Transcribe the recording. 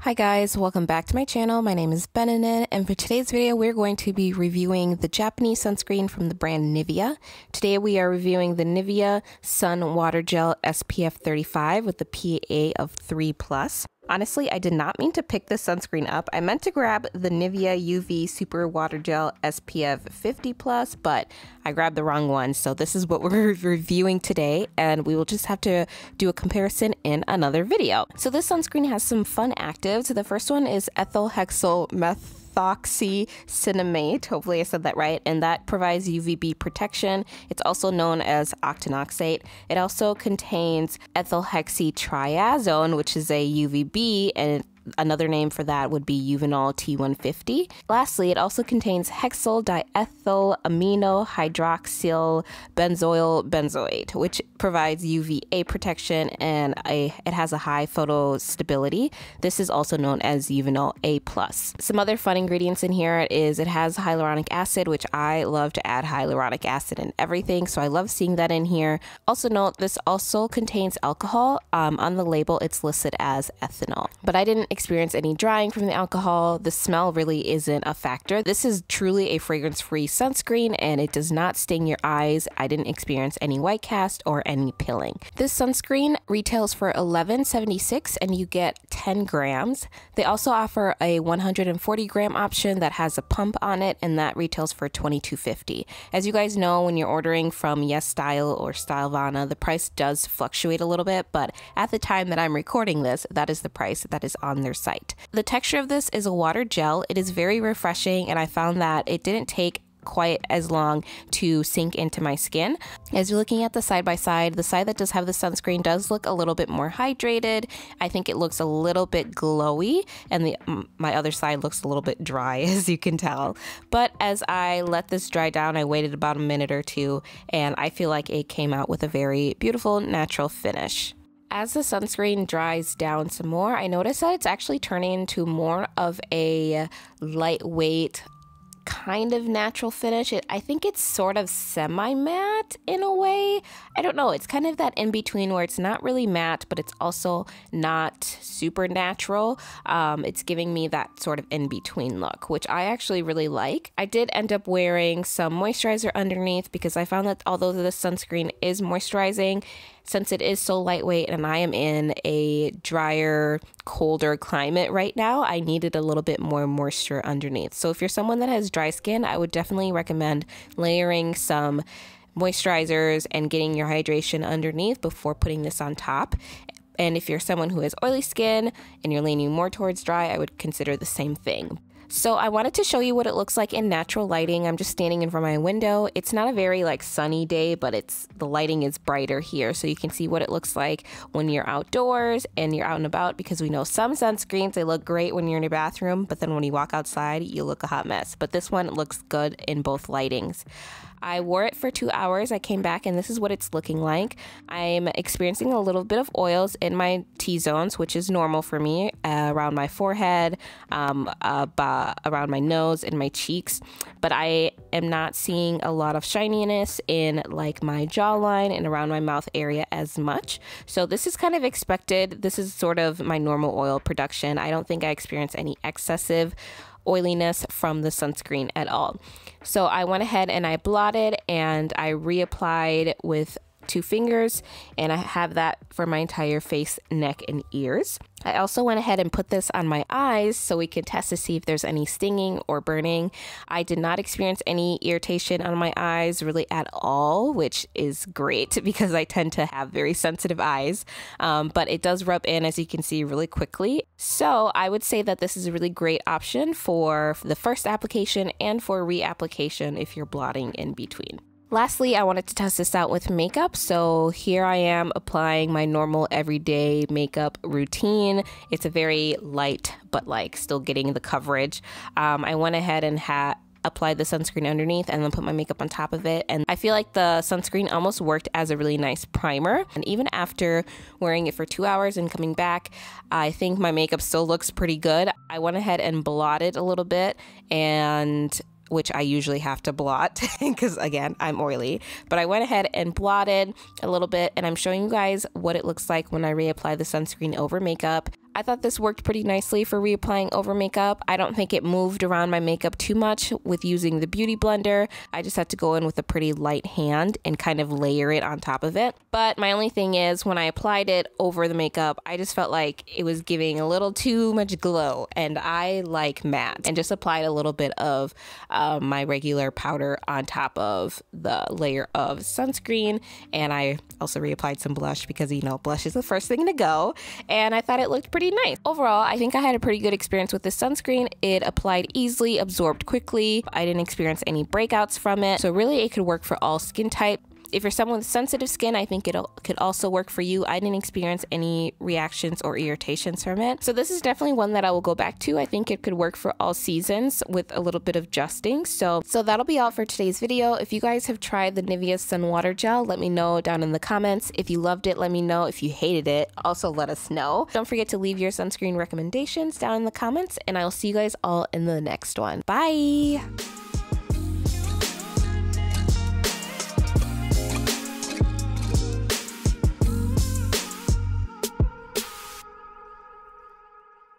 Hi guys, welcome back to my channel. My name is Benanin and for today's video we're going to be reviewing the Japanese sunscreen from the brand Nivea. Today we are reviewing the Nivea Sun Water Gel SPF 35 with the PA of 3+. Honestly, I did not mean to pick this sunscreen up. I meant to grab the Nivea UV Super Water Gel SPF 50 Plus, but I grabbed the wrong one. So this is what we're reviewing today, and we will just have to do a comparison in another video. So this sunscreen has some fun actives. The first one is ethyl hexyl meth methoxy Hopefully, I said that right. And that provides UVB protection. It's also known as octinoxate. It also contains ethylhexytriazone, which is a UVB, and Another name for that would be Juvenal T150. Lastly, it also contains hexyl diethyl amino hydroxyl benzoyl benzoate, which provides UVA protection and a, it has a high photostability. This is also known as Juvenal A+. Some other fun ingredients in here is it has hyaluronic acid, which I love to add hyaluronic acid in everything, so I love seeing that in here. Also note, this also contains alcohol. Um, on the label, it's listed as ethanol, but I didn't experience any drying from the alcohol. The smell really isn't a factor. This is truly a fragrance free sunscreen and it does not sting your eyes. I didn't experience any white cast or any pilling. This sunscreen retails for $11.76 and you get 10 grams. They also offer a 140 gram option that has a pump on it and that retails for $22.50. As you guys know, when you're ordering from Yes Style or Stylevana, the price does fluctuate a little bit, but at the time that I'm recording this, that is the price that is on their site. The texture of this is a water gel. It is very refreshing and I found that it didn't take quite as long to sink into my skin. As you're looking at the side by side, the side that does have the sunscreen does look a little bit more hydrated. I think it looks a little bit glowy, and the my other side looks a little bit dry, as you can tell. But as I let this dry down, I waited about a minute or two, and I feel like it came out with a very beautiful natural finish. As the sunscreen dries down some more, I notice that it's actually turning into more of a lightweight kind of natural finish. It, I think it's sort of semi matte in a way. I don't know. It's kind of that in between where it's not really matte, but it's also not super natural. Um, it's giving me that sort of in between look, which I actually really like. I did end up wearing some moisturizer underneath because I found that although the sunscreen is moisturizing, since it is so lightweight and I am in a drier, colder climate right now, I needed a little bit more moisture underneath. So if you're someone that has dry skin, I would definitely recommend layering some moisturizers and getting your hydration underneath before putting this on top. And if you're someone who has oily skin and you're leaning more towards dry, I would consider the same thing. So I wanted to show you what it looks like in natural lighting. I'm just standing in front of my window. It's not a very like sunny day, but it's the lighting is brighter here. So you can see what it looks like when you're outdoors and you're out and about because we know some sunscreens, they look great when you're in your bathroom, but then when you walk outside, you look a hot mess. But this one looks good in both lightings. I wore it for two hours. I came back and this is what it's looking like. I'm experiencing a little bit of oils in my T zones, which is normal for me uh, around my forehead, um, uh, bah, uh, around my nose, and my cheeks. But I am not seeing a lot of shininess in like my jawline and around my mouth area as much. So this is kind of expected. This is sort of my normal oil production. I don't think I experienced any excessive oiliness from the sunscreen at all. So I went ahead and I blotted and I reapplied with two fingers and I have that for my entire face, neck, and ears. I also went ahead and put this on my eyes so we can test to see if there's any stinging or burning. I did not experience any irritation on my eyes really at all, which is great because I tend to have very sensitive eyes, um, but it does rub in as you can see really quickly. So I would say that this is a really great option for the first application and for reapplication if you're blotting in between. Lastly, I wanted to test this out with makeup. So here I am applying my normal everyday makeup routine. It's a very light, but like still getting the coverage. Um, I went ahead and had applied the sunscreen underneath and then put my makeup on top of it. And I feel like the sunscreen almost worked as a really nice primer. And even after wearing it for two hours and coming back, I think my makeup still looks pretty good. I went ahead and blotted a little bit and which I usually have to blot because again, I'm oily. But I went ahead and blotted a little bit and I'm showing you guys what it looks like when I reapply the sunscreen over makeup. I thought this worked pretty nicely for reapplying over makeup. I don't think it moved around my makeup too much with using the Beauty Blender. I just had to go in with a pretty light hand and kind of layer it on top of it. But my only thing is when I applied it over the makeup, I just felt like it was giving a little too much glow and I like matte and just applied a little bit of uh, my regular powder on top of the layer of sunscreen and I also reapplied some blush because you know blush is the first thing to go and I thought it looked pretty pretty nice. Overall, I think I had a pretty good experience with this sunscreen. It applied easily, absorbed quickly. I didn't experience any breakouts from it. So really it could work for all skin types. If you're someone with sensitive skin, I think it could also work for you. I didn't experience any reactions or irritations from it. So this is definitely one that I will go back to. I think it could work for all seasons with a little bit of adjusting. So, so that'll be all for today's video. If you guys have tried the Nivea Sun Water Gel, let me know down in the comments. If you loved it, let me know. If you hated it, also let us know. Don't forget to leave your sunscreen recommendations down in the comments and I'll see you guys all in the next one. Bye!